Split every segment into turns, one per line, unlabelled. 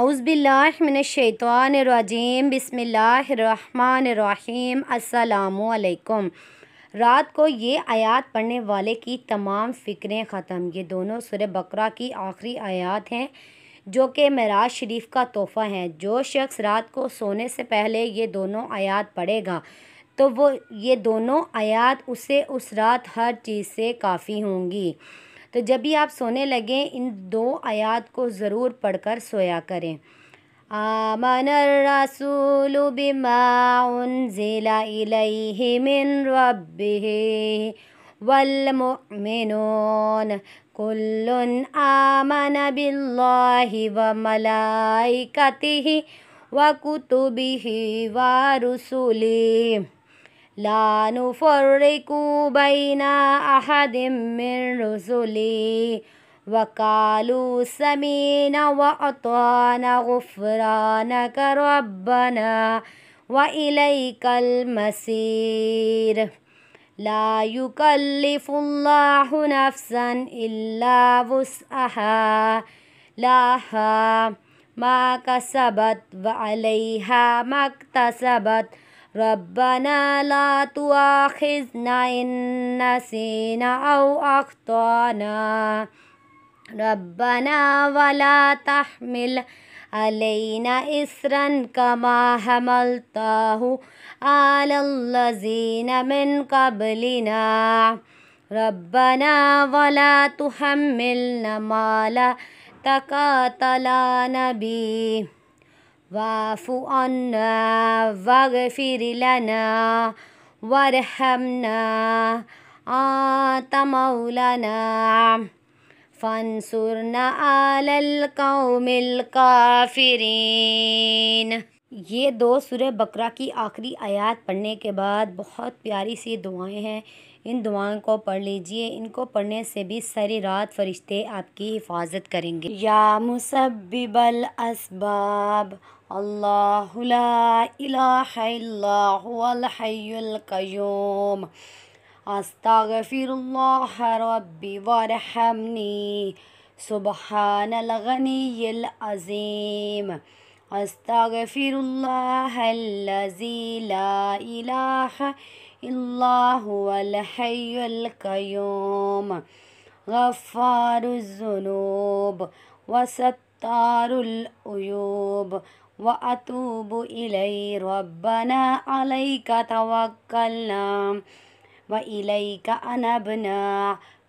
اعوذ باللہ من الشیطان الرجیم بسم اللہ الرحمن الرحیم السلام علیکم رات کو یہ آیات پڑھنے والے کی تمام فکریں ختم یہ دونوں سورہ بقرہ کی آخری آیات ہیں جو کہ معراج شریف کا تحفہ ہیں جو شخص رات کو سونے سے پہلے یہ دونوں آیات پڑھے گا تو وہ یہ دونوں آیات اسے اس رات ہر چیز سے کافی ہوں گی تو جب بھی آپ سونے لگیں ان دو آیات کو ضرور پڑھ کر سویا کریں آمن الرسول بما انزل الیہ من ربہ والمؤمنون کل آمن باللہ وملائکتہ وکتبہ ورسولہ لا نفرق بين أحد من رسلي وقالوا سمينا وأطعنا غفرانك ربنا وإليك المسير لا يكلف الله نفسا إلا وسعها لها ما كسبت وعليها ما اكتسبت ربنا لا تؤاخذنا إن نسينا أو أخطأنا ربنا ولا تحمل علينا إسرا كما حملته على الذين من قبلنا ربنا ولا تحملنا ما لا تقاتلنا به واف عنا واغفر لنا وارحمنا آت مولانا فانصرنا على القوم الكافرين یہ دو سورہ بکرا کی آخری آیات پڑھنے کے بعد بہت پیاری سی دعائیں ہیں ان دعائیں کو پڑھ لیجئے ان کو پڑھنے سے بھی ساری رات فرشتے آپ کی حفاظت کریں گے یا مسبب الاسباب الله لا إله إلا هو الحي القيوم أستغفر الله ربي وارحمني سبحان الغني العظيم أستغفر الله الذي لا إله إلا هو الحي القيوم غفار الذنوب وستر مختار الأيوب وأتوب إلي ربنا عليك توكلنا وإليك أنبنا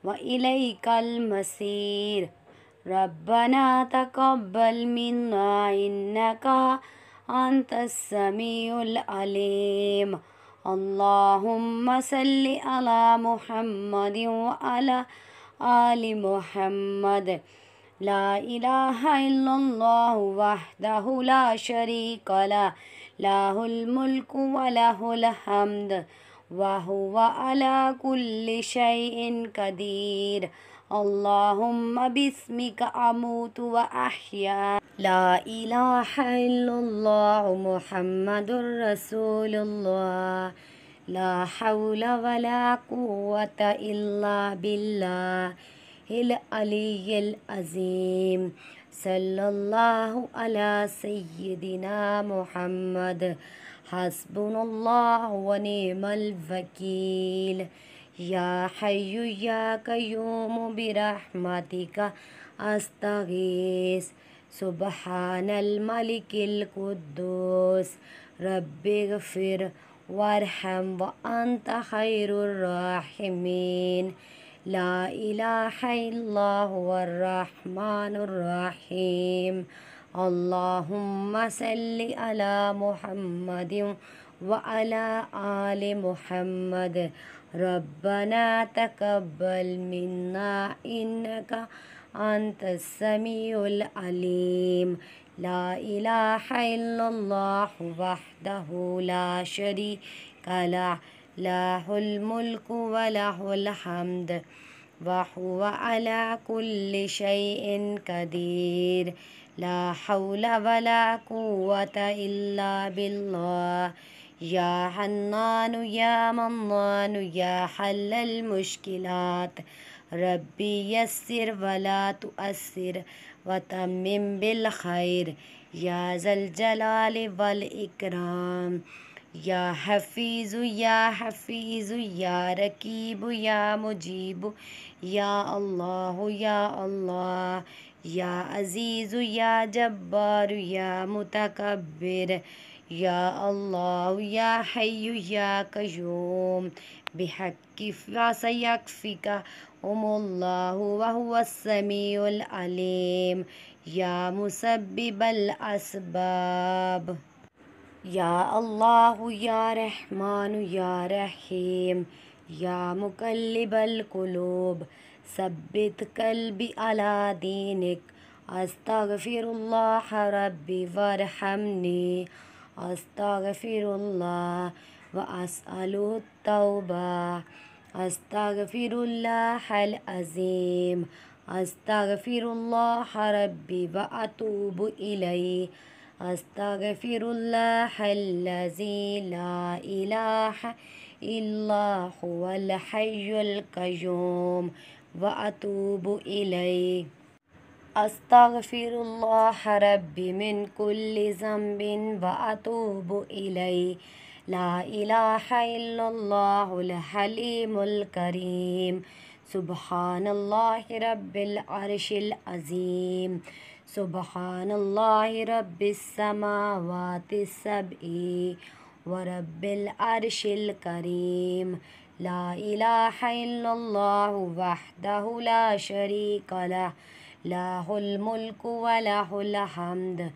وإليك المسير ربنا تقبل منا إنك أنت السميع العليم اللهم صل على محمد وعلى آل محمد لا إله إلا الله وحده لا شريك له له الملك وله الحمد وهو على كل شيء قدير اللهم باسمك أموت وأحيا لا إله إلا الله محمد رسول الله لا حول ولا قوة إلا بالله العلي العظيم صلى الله على سيدنا محمد حسبنا الله ونعم الوكيل يا حي يا قيوم برحمتك أستغيث سبحان الملك القدوس رب اغفر وارحم وأنت خير الراحمين لا إله إلا الله الرحمن الرحيم اللهم صل على محمد وعلى آل محمد ربنا تقبل منا إنك أنت السميع العليم لا إله إلا الله وحده لا شريك له له الملك وله الحمد وهو على كل شيء قدير لا حول ولا قوة إلا بالله يا حنان يا منان يا حل المشكلات ربي يسر ولا تؤثر وتمم بالخير يا ذا الجلال والإكرام يا حفيظ يا حفيظ يا ركيب يا مجيب يا الله يا الله يا عزيز يا جبار يا متكبر يا الله يا حي يا قيوم بحق فسيكفيك ام الله وهو السميع العليم يا مسبب الأسباب يا الله يا رحمن يا رحيم يا مقلب القلوب ثبت قلبي على دينك أستغفر الله ربي وارحمني أستغفر الله وأسأله التوبة أستغفر الله العظيم أستغفر الله ربي وأتوب إليه أستغفر الله الذي لا إله إلا هو الحي القيوم وأتوب إليه أستغفر الله ربي من كل ذنب وأتوب إليه لا إله إلا الله الحليم الكريم سبحان الله رب العرش العظيم سبحان الله رب السماوات السبع ورب العرش الكريم لا إله إلا الله وحده لا شريك له له الملك وله الحمد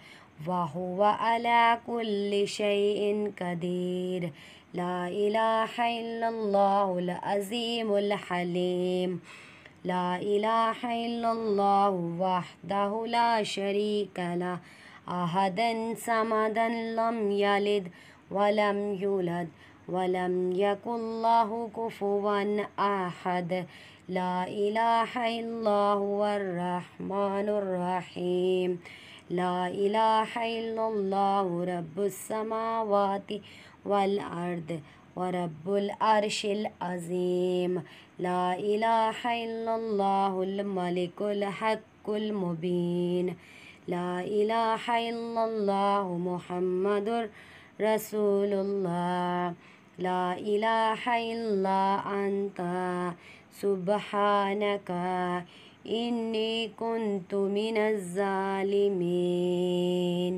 وهو على كل شيء قدير لا إله إلا الله العظيم الحليم لا إله إلا الله وحده لا شريك له أحدا سمدا لم يلد ولم يولد ولم يكن الله كفوا أحد لا إله إلا الله الرحمن الرحيم لا إله إلا الله رب السماوات والأرض ورب الأرش العظيم لا إله إلا الله الملك الحق المبين لا إله إلا الله محمد رسول الله لا إله إلا أنت سبحانك إني كنت من الظالمين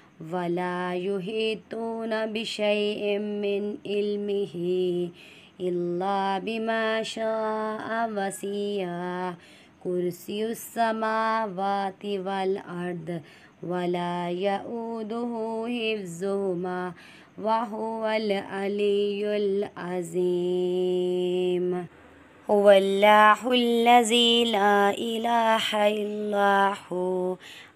ولا يحيطون بشيء من علمه إلا بما شاء وسيا كرسي السماوات والأرض ولا يؤوده حفظهما وهو العلي العظيم هو الله الذي لا إله إلا هو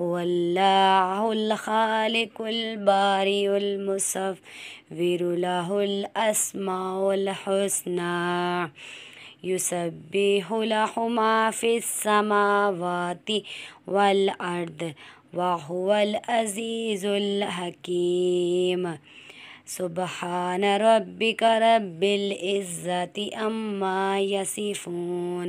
هو الله الخالق الباري المصور له الأسماء الحسنى يسبح له ما في السماوات والأرض وهو العزيز الحكيم سبحان ربك رب العزة أما يصفون